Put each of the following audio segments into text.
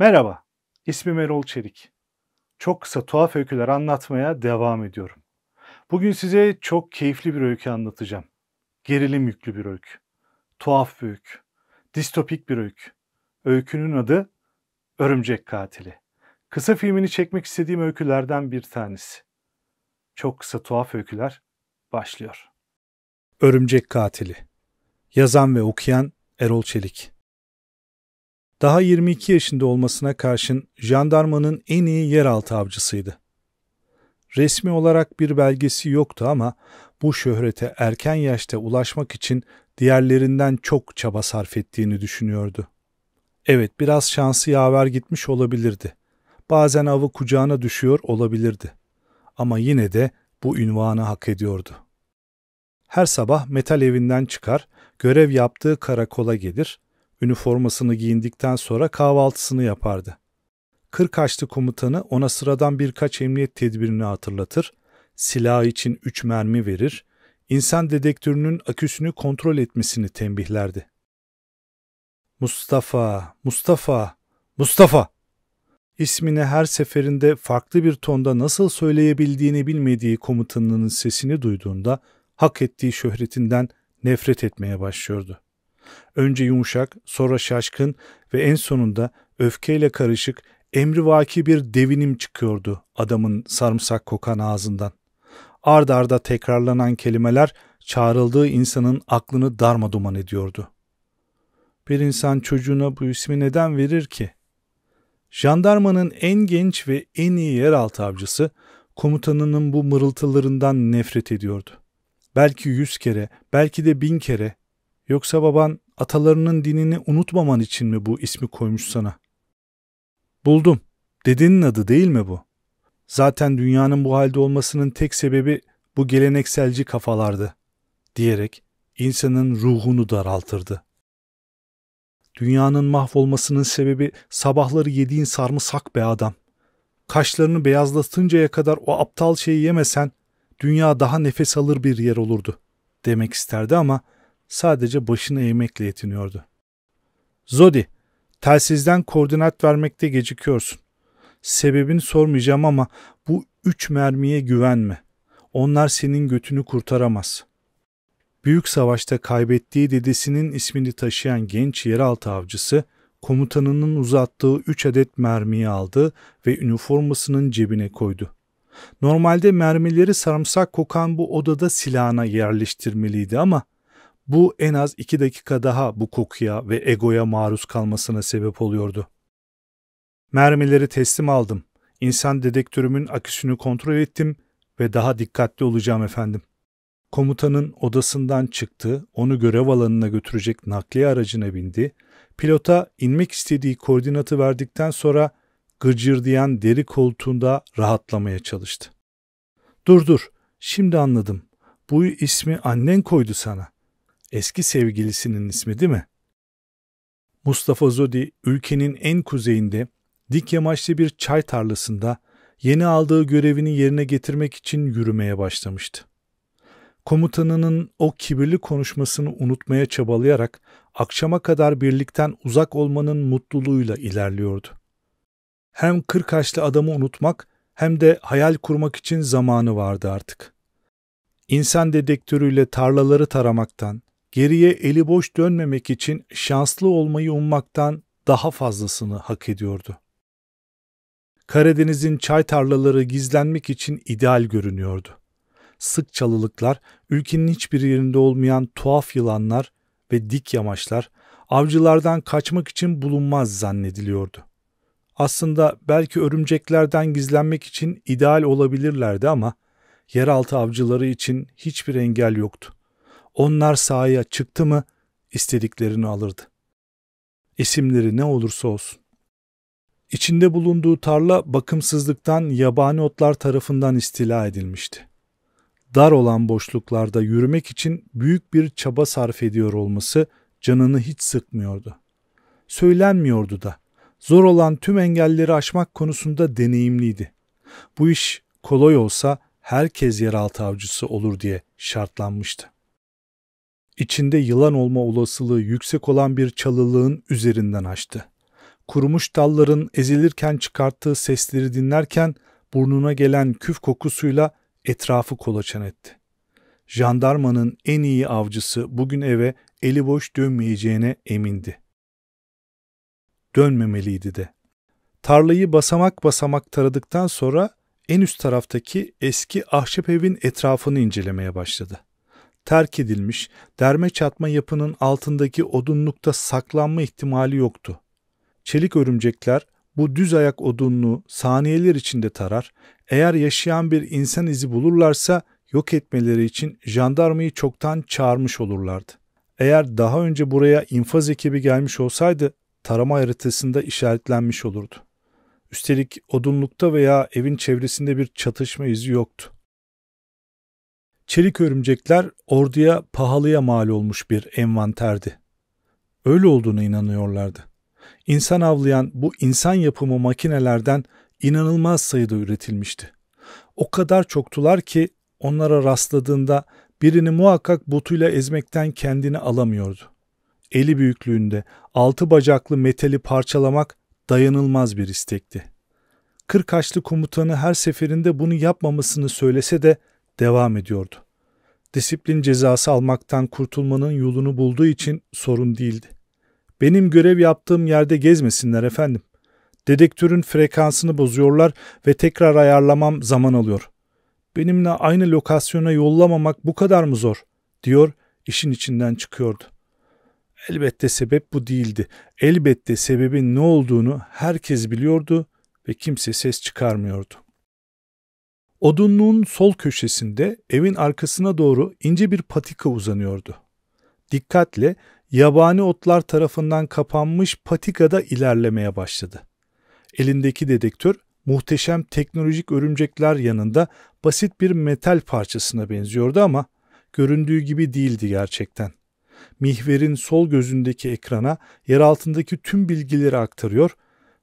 Merhaba, ismim Erol Çelik. Çok kısa tuhaf öyküler anlatmaya devam ediyorum. Bugün size çok keyifli bir öykü anlatacağım. Gerilim yüklü bir öykü. Tuhaf bir öykü. Distopik bir öykü. Öykünün adı Örümcek Katili. Kısa filmini çekmek istediğim öykülerden bir tanesi. Çok kısa tuhaf öyküler başlıyor. Örümcek Katili Yazan ve okuyan Erol Çelik daha 22 yaşında olmasına karşın jandarmanın en iyi yeraltı avcısıydı. Resmi olarak bir belgesi yoktu ama bu şöhrete erken yaşta ulaşmak için diğerlerinden çok çaba sarf ettiğini düşünüyordu. Evet biraz şansı yaver gitmiş olabilirdi. Bazen avı kucağına düşüyor olabilirdi. Ama yine de bu ünvanı hak ediyordu. Her sabah metal evinden çıkar, görev yaptığı karakola gelir, Üniformasını giyindikten sonra kahvaltısını yapardı. Kırk Kırkaçlı komutanı ona sıradan birkaç emniyet tedbirini hatırlatır, silah için üç mermi verir, insan dedektörünün aküsünü kontrol etmesini tembihlerdi. Mustafa, Mustafa, Mustafa! İsmini her seferinde farklı bir tonda nasıl söyleyebildiğini bilmediği komutanının sesini duyduğunda hak ettiği şöhretinden nefret etmeye başlıyordu. Önce yumuşak, sonra şaşkın ve en sonunda öfkeyle karışık, emrivaki bir devinim çıkıyordu adamın sarımsak kokan ağzından. Ard arda tekrarlanan kelimeler çağrıldığı insanın aklını darma duman ediyordu. Bir insan çocuğuna bu ismi neden verir ki? Jandarmanın en genç ve en iyi yeraltı avcısı komutanının bu mırıltılarından nefret ediyordu. Belki yüz kere, belki de bin kere Yoksa baban atalarının dinini unutmaman için mi bu ismi koymuş sana? Buldum. Dedenin adı değil mi bu? Zaten dünyanın bu halde olmasının tek sebebi bu gelenekselci kafalardı diyerek insanın ruhunu daraltırdı. Dünyanın mahvolmasının sebebi sabahları yediğin sarımsak be adam. Kaşlarını beyazlatıncaya kadar o aptal şeyi yemesen dünya daha nefes alır bir yer olurdu demek isterdi ama sadece başını eğmekle yetiniyordu. Zodi, telsizden koordinat vermekte gecikiyorsun. Sebebini sormayacağım ama bu üç mermiye güvenme. Onlar senin götünü kurtaramaz. Büyük savaşta kaybettiği dedesinin ismini taşıyan genç yeraltı avcısı, komutanının uzattığı üç adet mermiyi aldı ve üniformasının cebine koydu. Normalde mermileri sarımsak kokan bu odada silahına yerleştirmeliydi ama bu en az iki dakika daha bu kokuya ve egoya maruz kalmasına sebep oluyordu. Mermileri teslim aldım. İnsan dedektörümün aküsünü kontrol ettim ve daha dikkatli olacağım efendim. Komutanın odasından çıktı, onu görev alanına götürecek nakliye aracına bindi. Pilota inmek istediği koordinatı verdikten sonra gıcırdayan deri koltuğunda rahatlamaya çalıştı. Dur dur, şimdi anladım. Bu ismi annen koydu sana eski sevgilisinin ismi değil mi? Mustafa Zodi ülkenin en kuzeyinde dik yamaçlı bir çay tarlasında yeni aldığı görevini yerine getirmek için yürümeye başlamıştı. Komutanının o kibirli konuşmasını unutmaya çabalayarak akşama kadar birlikten uzak olmanın mutluluğuyla ilerliyordu. Hem kırk yaşlı adamı unutmak hem de hayal kurmak için zamanı vardı artık. İnsan dedektörüyle tarlaları taramaktan, geriye eli boş dönmemek için şanslı olmayı ummaktan daha fazlasını hak ediyordu. Karadeniz'in çay tarlaları gizlenmek için ideal görünüyordu. Sık çalılıklar, ülkenin hiçbir yerinde olmayan tuhaf yılanlar ve dik yamaçlar avcılardan kaçmak için bulunmaz zannediliyordu. Aslında belki örümceklerden gizlenmek için ideal olabilirlerdi ama yeraltı avcıları için hiçbir engel yoktu. Onlar sahaya çıktı mı istediklerini alırdı. İsimleri ne olursa olsun. İçinde bulunduğu tarla bakımsızlıktan yabani otlar tarafından istila edilmişti. Dar olan boşluklarda yürümek için büyük bir çaba sarf ediyor olması canını hiç sıkmıyordu. Söylenmiyordu da. Zor olan tüm engelleri aşmak konusunda deneyimliydi. Bu iş kolay olsa herkes yeraltı avcısı olur diye şartlanmıştı içinde yılan olma olasılığı yüksek olan bir çalılığın üzerinden açtı. Kurumuş dalların ezilirken çıkarttığı sesleri dinlerken burnuna gelen küf kokusuyla etrafı kolaçan etti. Jandarmanın en iyi avcısı bugün eve eli boş dönmeyeceğine emindi. Dönmemeliydi de. Tarlayı basamak basamak taradıktan sonra en üst taraftaki eski ahşap evin etrafını incelemeye başladı terk edilmiş, derme çatma yapının altındaki odunlukta saklanma ihtimali yoktu. Çelik örümcekler bu düz ayak odunluğu saniyeler içinde tarar, eğer yaşayan bir insan izi bulurlarsa yok etmeleri için jandarmayı çoktan çağırmış olurlardı. Eğer daha önce buraya infaz ekibi gelmiş olsaydı tarama haritasında işaretlenmiş olurdu. Üstelik odunlukta veya evin çevresinde bir çatışma izi yoktu çelik örümcekler orduya pahalıya mal olmuş bir envanterdi. Öyle olduğuna inanıyorlardı. İnsan avlayan bu insan yapımı makinelerden inanılmaz sayıda üretilmişti. O kadar çoktular ki onlara rastladığında birini muhakkak botuyla ezmekten kendini alamıyordu. Eli büyüklüğünde altı bacaklı metali parçalamak dayanılmaz bir istekti. Kırkaçlı komutanı her seferinde bunu yapmamasını söylese de devam ediyordu. Disiplin cezası almaktan kurtulmanın yolunu bulduğu için sorun değildi. Benim görev yaptığım yerde gezmesinler efendim. Dedektörün frekansını bozuyorlar ve tekrar ayarlamam zaman alıyor. Benimle aynı lokasyona yollamamak bu kadar mı zor? diyor işin içinden çıkıyordu. Elbette sebep bu değildi. Elbette sebebin ne olduğunu herkes biliyordu ve kimse ses çıkarmıyordu. Odunluğun sol köşesinde evin arkasına doğru ince bir patika uzanıyordu. Dikkatle yabani otlar tarafından kapanmış patikada ilerlemeye başladı. Elindeki dedektör muhteşem teknolojik örümcekler yanında basit bir metal parçasına benziyordu ama göründüğü gibi değildi gerçekten. Mihver'in sol gözündeki ekrana yer altındaki tüm bilgileri aktarıyor,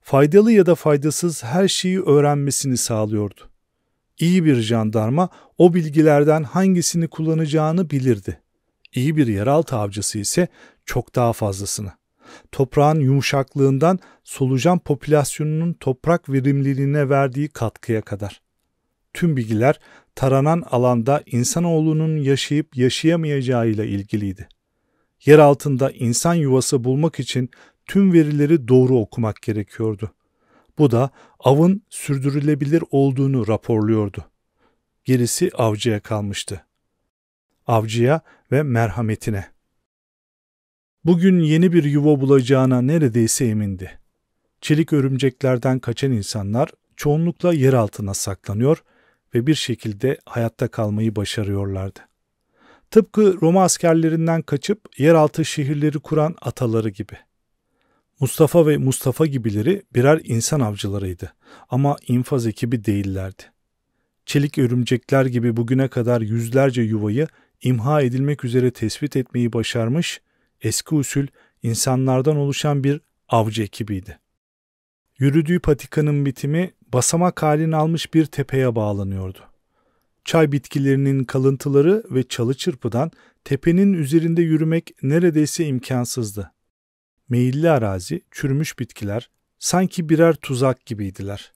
faydalı ya da faydasız her şeyi öğrenmesini sağlıyordu. İyi bir jandarma o bilgilerden hangisini kullanacağını bilirdi. İyi bir yeraltı avcısı ise çok daha fazlasını. Toprağın yumuşaklığından solucan popülasyonunun toprak verimliliğine verdiği katkıya kadar. Tüm bilgiler taranan alanda insanoğlunun yaşayıp yaşayamayacağıyla ilgiliydi. Yer altında insan yuvası bulmak için tüm verileri doğru okumak gerekiyordu. Bu da avın sürdürülebilir olduğunu raporluyordu. Gerisi avcıya kalmıştı. Avcıya ve merhametine. Bugün yeni bir yuva bulacağına neredeyse emindi. Çelik örümceklerden kaçan insanlar çoğunlukla yer altına saklanıyor ve bir şekilde hayatta kalmayı başarıyorlardı. Tıpkı Roma askerlerinden kaçıp yeraltı şehirleri kuran ataları gibi.'' Mustafa ve Mustafa gibileri birer insan avcılarıydı ama infaz ekibi değillerdi. Çelik örümcekler gibi bugüne kadar yüzlerce yuvayı imha edilmek üzere tespit etmeyi başarmış, eski usul insanlardan oluşan bir avcı ekibiydi. Yürüdüğü patikanın bitimi basamak halini almış bir tepeye bağlanıyordu. Çay bitkilerinin kalıntıları ve çalı çırpıdan tepenin üzerinde yürümek neredeyse imkansızdı meyilli arazi, çürümüş bitkiler sanki birer tuzak gibiydiler.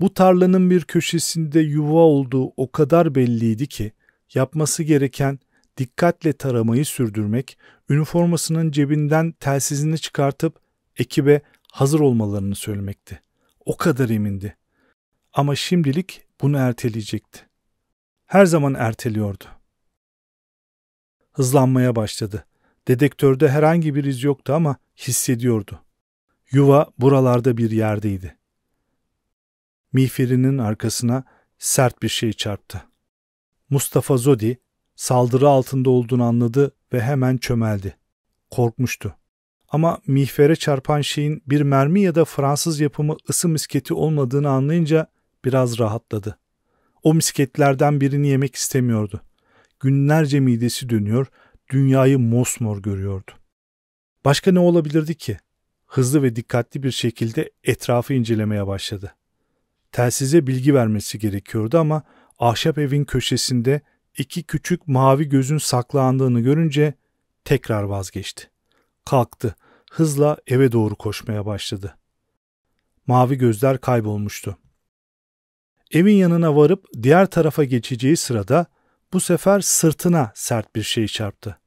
Bu tarlanın bir köşesinde yuva olduğu o kadar belliydi ki yapması gereken dikkatle taramayı sürdürmek, üniformasının cebinden telsizini çıkartıp ekibe hazır olmalarını söylemekti. O kadar emindi. Ama şimdilik bunu erteleyecekti. Her zaman erteliyordu. Hızlanmaya başladı. Dedektörde herhangi bir iz yoktu ama hissediyordu. Yuva buralarda bir yerdeydi. Miğferinin arkasına sert bir şey çarptı. Mustafa Zodi saldırı altında olduğunu anladı ve hemen çömeldi. Korkmuştu. Ama mihfere çarpan şeyin bir mermi ya da Fransız yapımı ısı misketi olmadığını anlayınca biraz rahatladı. O misketlerden birini yemek istemiyordu. Günlerce midesi dönüyor dünyayı mosmor görüyordu. Başka ne olabilirdi ki? Hızlı ve dikkatli bir şekilde etrafı incelemeye başladı. Telsize bilgi vermesi gerekiyordu ama ahşap evin köşesinde iki küçük mavi gözün saklandığını görünce tekrar vazgeçti. Kalktı, hızla eve doğru koşmaya başladı. Mavi gözler kaybolmuştu. Evin yanına varıp diğer tarafa geçeceği sırada bu sefer sırtına sert bir şey çarptı.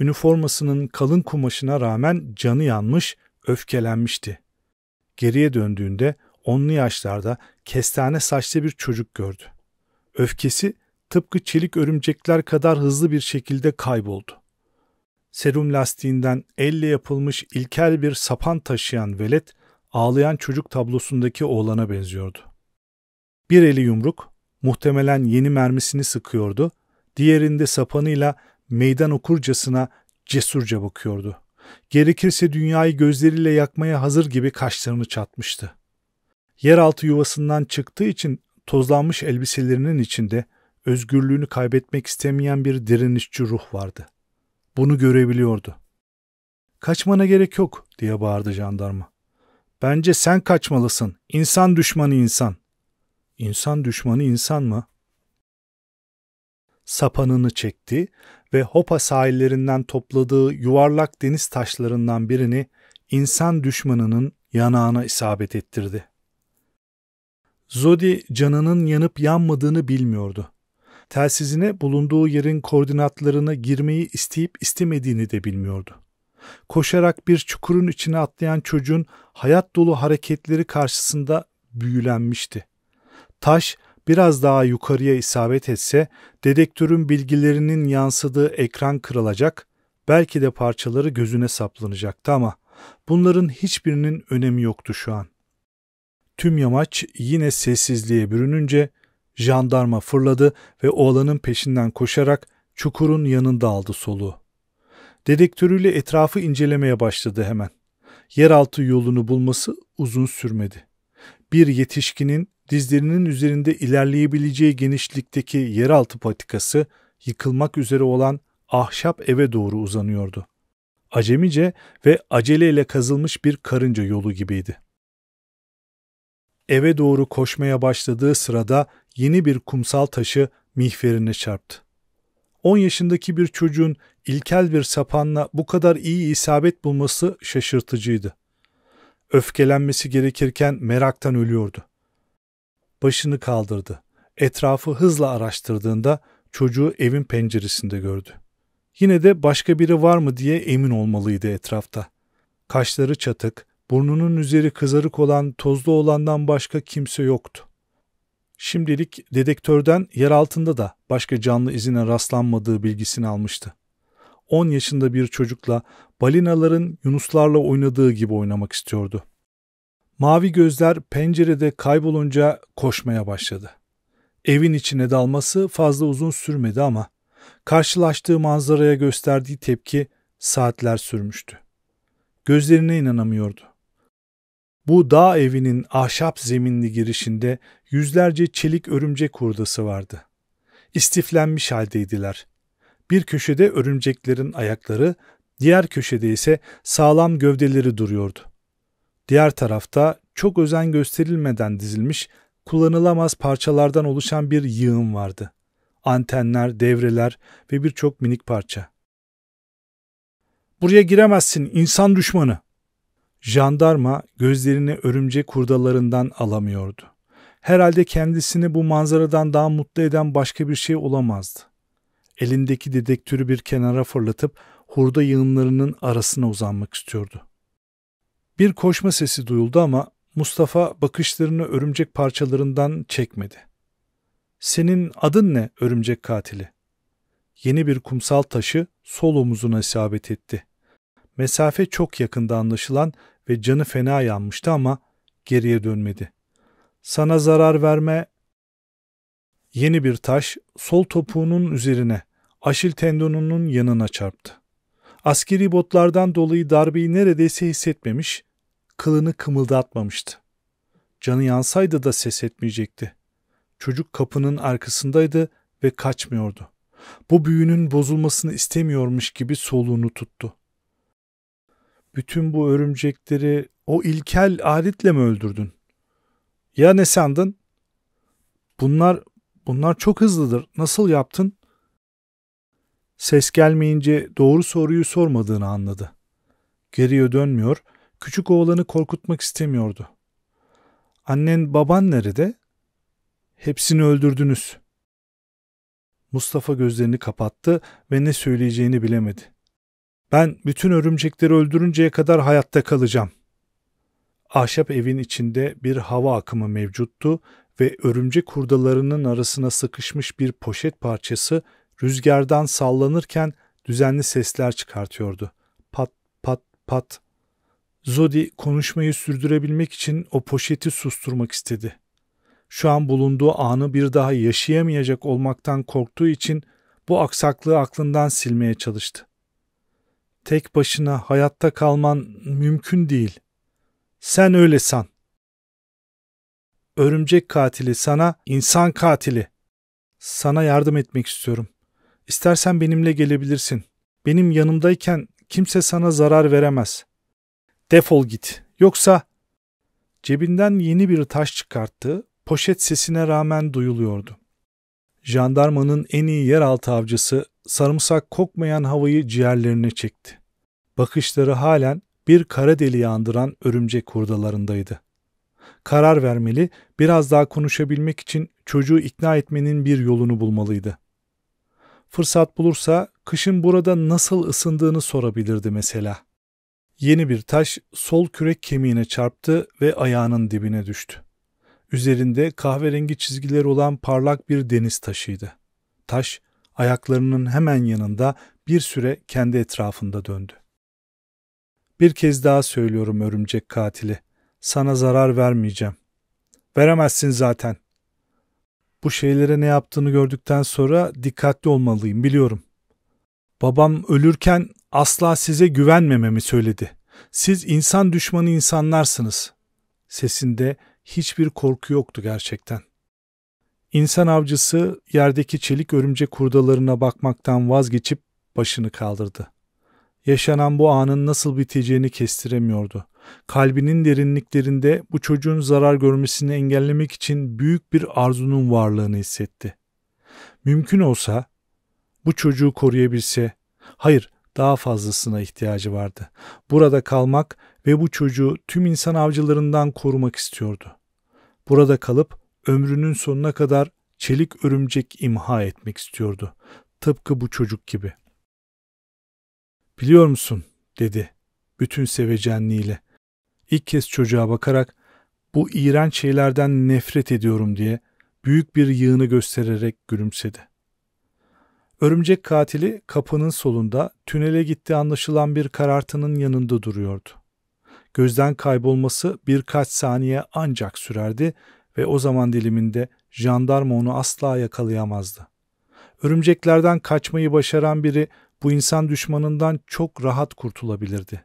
Üniformasının kalın kumaşına rağmen canı yanmış, öfkelenmişti. Geriye döndüğünde onlu yaşlarda kestane saçlı bir çocuk gördü. Öfkesi tıpkı çelik örümcekler kadar hızlı bir şekilde kayboldu. Serum lastiğinden elle yapılmış ilkel bir sapan taşıyan velet ağlayan çocuk tablosundaki oğlana benziyordu. Bir eli yumruk, muhtemelen yeni mermisini sıkıyordu, diğerinde sapanıyla meydan okurcasına cesurca bakıyordu. Gerekirse dünyayı gözleriyle yakmaya hazır gibi kaşlarını çatmıştı. Yeraltı yuvasından çıktığı için tozlanmış elbiselerinin içinde özgürlüğünü kaybetmek istemeyen bir direnişçi ruh vardı. Bunu görebiliyordu. Kaçmana gerek yok diye bağırdı jandarma. Bence sen kaçmalısın. İnsan düşmanı insan. İnsan düşmanı insan mı? Sapanını çekti ve Hopa sahillerinden topladığı yuvarlak deniz taşlarından birini insan düşmanının yanağına isabet ettirdi. Zodi canının yanıp yanmadığını bilmiyordu. Telsizine bulunduğu yerin koordinatlarını girmeyi isteyip istemediğini de bilmiyordu. Koşarak bir çukurun içine atlayan çocuğun hayat dolu hareketleri karşısında büyülenmişti. Taş biraz daha yukarıya isabet etse dedektörün bilgilerinin yansıdığı ekran kırılacak, belki de parçaları gözüne saplanacaktı ama bunların hiçbirinin önemi yoktu şu an. Tüm yamaç yine sessizliğe bürününce jandarma fırladı ve oğlanın peşinden koşarak çukurun yanında aldı soluğu. Dedektörüyle etrafı incelemeye başladı hemen. Yeraltı yolunu bulması uzun sürmedi. Bir yetişkinin Dizlerinin üzerinde ilerleyebileceği genişlikteki yeraltı patikası yıkılmak üzere olan ahşap eve doğru uzanıyordu. Acemice ve aceleyle kazılmış bir karınca yolu gibiydi. Eve doğru koşmaya başladığı sırada yeni bir kumsal taşı mihverine çarptı. 10 yaşındaki bir çocuğun ilkel bir sapanla bu kadar iyi isabet bulması şaşırtıcıydı. Öfkelenmesi gerekirken meraktan ölüyordu başını kaldırdı. Etrafı hızla araştırdığında çocuğu evin penceresinde gördü. Yine de başka biri var mı diye emin olmalıydı etrafta. Kaşları çatık, burnunun üzeri kızarık olan tozlu olandan başka kimse yoktu. Şimdilik dedektörden yer altında da başka canlı izine rastlanmadığı bilgisini almıştı. 10 yaşında bir çocukla balinaların yunuslarla oynadığı gibi oynamak istiyordu. Mavi gözler pencerede kaybolunca koşmaya başladı. Evin içine dalması fazla uzun sürmedi ama karşılaştığı manzaraya gösterdiği tepki saatler sürmüştü. Gözlerine inanamıyordu. Bu dağ evinin ahşap zeminli girişinde yüzlerce çelik örümcek hurdası vardı. İstiflenmiş haldeydiler. Bir köşede örümceklerin ayakları, diğer köşede ise sağlam gövdeleri duruyordu. Diğer tarafta çok özen gösterilmeden dizilmiş kullanılamaz parçalardan oluşan bir yığın vardı. Antenler, devreler ve birçok minik parça. Buraya giremezsin insan düşmanı. Jandarma gözlerini örümcek kurdalarından alamıyordu. Herhalde kendisini bu manzaradan daha mutlu eden başka bir şey olamazdı. Elindeki dedektörü bir kenara fırlatıp hurda yığınlarının arasına uzanmak istiyordu. Bir koşma sesi duyuldu ama Mustafa bakışlarını örümcek parçalarından çekmedi. Senin adın ne örümcek katili? Yeni bir kumsal taşı sol omuzuna isabet etti. Mesafe çok yakında anlaşılan ve canı fena yanmıştı ama geriye dönmedi. Sana zarar verme. Yeni bir taş sol topuğunun üzerine aşil tendonunun yanına çarptı. Askeri botlardan dolayı darbeyi neredeyse hissetmemiş kılını kımıldatmamıştı. Canı yansaydı da ses etmeyecekti. Çocuk kapının arkasındaydı ve kaçmıyordu. Bu büyünün bozulmasını istemiyormuş gibi soluğunu tuttu. Bütün bu örümcekleri o ilkel aletle mi öldürdün? Ya ne sandın? Bunlar, bunlar çok hızlıdır. Nasıl yaptın? Ses gelmeyince doğru soruyu sormadığını anladı. Geriye dönmüyor, küçük oğlanı korkutmak istemiyordu. Annen baban nerede? Hepsini öldürdünüz. Mustafa gözlerini kapattı ve ne söyleyeceğini bilemedi. Ben bütün örümcekleri öldürünceye kadar hayatta kalacağım. Ahşap evin içinde bir hava akımı mevcuttu ve örümcek kurdalarının arasına sıkışmış bir poşet parçası rüzgardan sallanırken düzenli sesler çıkartıyordu. Pat pat pat Zodi konuşmayı sürdürebilmek için o poşeti susturmak istedi. Şu an bulunduğu anı bir daha yaşayamayacak olmaktan korktuğu için bu aksaklığı aklından silmeye çalıştı. Tek başına hayatta kalman mümkün değil. Sen öyle san. Örümcek katili sana insan katili. Sana yardım etmek istiyorum. İstersen benimle gelebilirsin. Benim yanımdayken kimse sana zarar veremez defol git yoksa cebinden yeni bir taş çıkarttı poşet sesine rağmen duyuluyordu. Jandarmanın en iyi yeraltı avcısı sarımsak kokmayan havayı ciğerlerine çekti. Bakışları halen bir kara deliği andıran örümcek kurdalarındaydı. Karar vermeli, biraz daha konuşabilmek için çocuğu ikna etmenin bir yolunu bulmalıydı. Fırsat bulursa kışın burada nasıl ısındığını sorabilirdi mesela.'' Yeni bir taş sol kürek kemiğine çarptı ve ayağının dibine düştü. Üzerinde kahverengi çizgiler olan parlak bir deniz taşıydı. Taş ayaklarının hemen yanında bir süre kendi etrafında döndü. Bir kez daha söylüyorum örümcek katili. Sana zarar vermeyeceğim. Veremezsin zaten. Bu şeylere ne yaptığını gördükten sonra dikkatli olmalıyım biliyorum. Babam ölürken asla size güvenmememi söyledi. Siz insan düşmanı insanlarsınız. Sesinde hiçbir korku yoktu gerçekten. İnsan avcısı yerdeki çelik örümcek kurdalarına bakmaktan vazgeçip başını kaldırdı. Yaşanan bu anın nasıl biteceğini kestiremiyordu. Kalbinin derinliklerinde bu çocuğun zarar görmesini engellemek için büyük bir arzunun varlığını hissetti. Mümkün olsa bu çocuğu koruyabilse, hayır daha fazlasına ihtiyacı vardı. Burada kalmak ve bu çocuğu tüm insan avcılarından korumak istiyordu. Burada kalıp ömrünün sonuna kadar çelik örümcek imha etmek istiyordu. Tıpkı bu çocuk gibi. Biliyor musun dedi bütün sevecenliğiyle. İlk kez çocuğa bakarak bu iğrenç şeylerden nefret ediyorum diye büyük bir yığını göstererek gülümsedi. Örümcek katili kapının solunda tünele gittiği anlaşılan bir karartının yanında duruyordu. Gözden kaybolması birkaç saniye ancak sürerdi ve o zaman diliminde jandarma onu asla yakalayamazdı. Örümceklerden kaçmayı başaran biri bu insan düşmanından çok rahat kurtulabilirdi.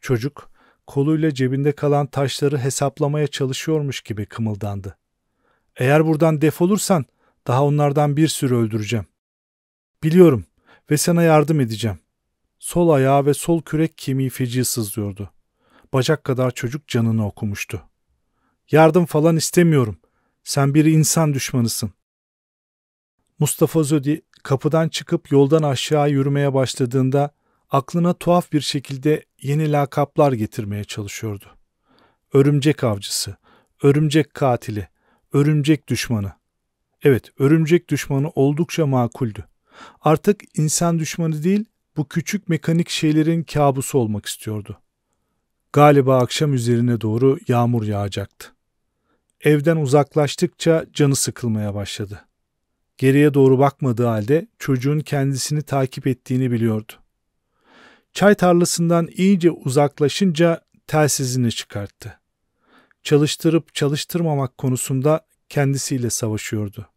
Çocuk koluyla cebinde kalan taşları hesaplamaya çalışıyormuş gibi kımıldandı. Eğer buradan defolursan daha onlardan bir sürü öldüreceğim. Biliyorum ve sana yardım edeceğim. Sol ayağı ve sol kürek kemiği feci sızlıyordu. Bacak kadar çocuk canını okumuştu. Yardım falan istemiyorum. Sen bir insan düşmanısın. Mustafa Zödi kapıdan çıkıp yoldan aşağı yürümeye başladığında aklına tuhaf bir şekilde yeni lakaplar getirmeye çalışıyordu. Örümcek avcısı, örümcek katili, örümcek düşmanı. Evet, örümcek düşmanı oldukça makuldü. Artık insan düşmanı değil, bu küçük mekanik şeylerin kabusu olmak istiyordu. Galiba akşam üzerine doğru yağmur yağacaktı. Evden uzaklaştıkça canı sıkılmaya başladı. Geriye doğru bakmadığı halde çocuğun kendisini takip ettiğini biliyordu. Çay tarlasından iyice uzaklaşınca telsizini çıkarttı. Çalıştırıp çalıştırmamak konusunda kendisiyle savaşıyordu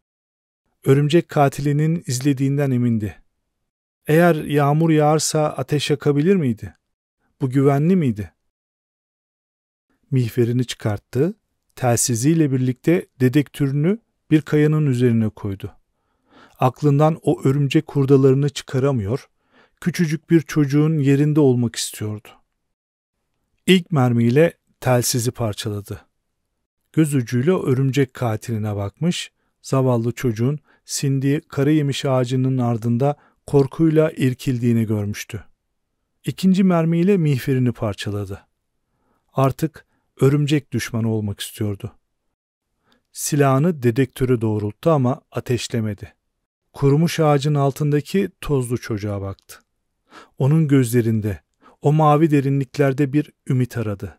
örümcek katilinin izlediğinden emindi. Eğer yağmur yağarsa ateş yakabilir miydi? Bu güvenli miydi? Mihverini çıkarttı, telsiziyle birlikte dedektörünü bir kayanın üzerine koydu. Aklından o örümcek kurdalarını çıkaramıyor, küçücük bir çocuğun yerinde olmak istiyordu. İlk mermiyle telsizi parçaladı. Göz ucuyla örümcek katiline bakmış, zavallı çocuğun sindiği karı yemiş ağacının ardında korkuyla irkildiğini görmüştü. İkinci mermiyle mihfirini parçaladı. Artık örümcek düşmanı olmak istiyordu. Silahını dedektörü doğrulttu ama ateşlemedi. Kurumuş ağacın altındaki tozlu çocuğa baktı. Onun gözlerinde, o mavi derinliklerde bir ümit aradı.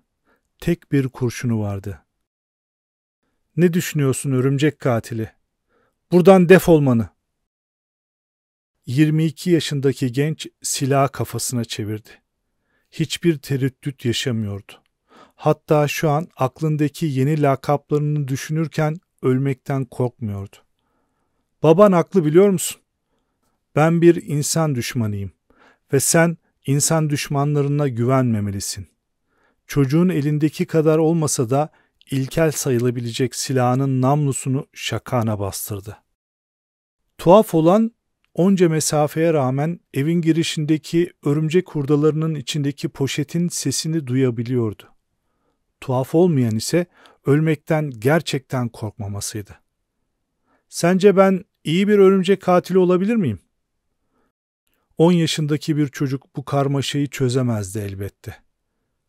Tek bir kurşunu vardı. Ne düşünüyorsun örümcek katili? Buradan defolmanı. 22 yaşındaki genç silahı kafasına çevirdi. Hiçbir tereddüt yaşamıyordu. Hatta şu an aklındaki yeni lakaplarını düşünürken ölmekten korkmuyordu. Baban haklı biliyor musun? Ben bir insan düşmanıyım ve sen insan düşmanlarına güvenmemelisin. Çocuğun elindeki kadar olmasa da ilkel sayılabilecek silahının namlusunu şakana bastırdı. Tuhaf olan onca mesafeye rağmen evin girişindeki örümcek hurdalarının içindeki poşetin sesini duyabiliyordu. Tuhaf olmayan ise ölmekten gerçekten korkmamasıydı. Sence ben iyi bir örümcek katili olabilir miyim? 10 yaşındaki bir çocuk bu karmaşayı çözemezdi elbette.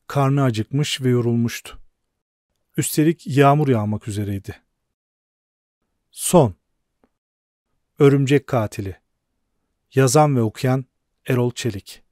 Karnı acıkmış ve yorulmuştu. Üstelik yağmur yağmak üzereydi. Son Örümcek Katili Yazan ve okuyan Erol Çelik